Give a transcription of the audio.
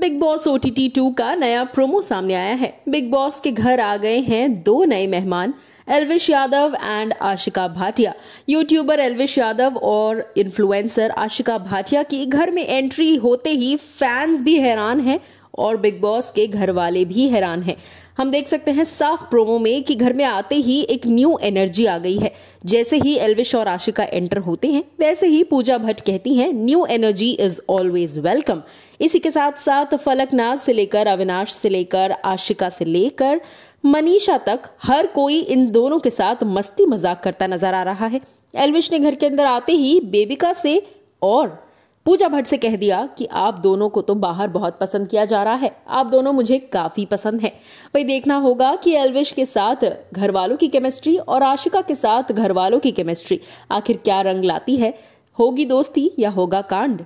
big Boss O T two का नया promo सामने आया है बिग बॉस के घर आ गए हैं दो नए मेहमान एलविश यादव एंड आशिका भाटिया यूट्यूबर एलविश यादव और इन्फ्लुएंसर आशिका भाटिया की घर में एंट्री होते ही फैंस भी हैरान हैं और बिग बॉस के घर वाले भी हैरान हैं हम देख सकते हैं साफ प्रोमो में कि घर में आते ही एक न्यू एनर्जी आ गई है जैसे ही एलविश और आशिका एंटर होते हैं वैसे ही पूजा भट्ट कहती हैं new energy is always welcome इसी के साथ साथ फलकनाथ से लेकर अविनाश से लेकर आशिका से लेकर मनीषा तक हर कोई इन दोनों के साथ मस्ती मजाक करता नजर आ रहा है एलविश ने घर के अंदर आते ही बेबिका से और पूजा भट्ट से कह दिया कि आप दोनों को तो बाहर बहुत पसंद किया जा रहा है आप दोनों मुझे काफी पसंद है भाई देखना होगा कि एलविश के साथ घर वालों की केमिस्ट्री और आशिका के साथ घर वालों की केमिस्ट्री आखिर क्या रंग लाती है होगी दोस्ती या होगा कांड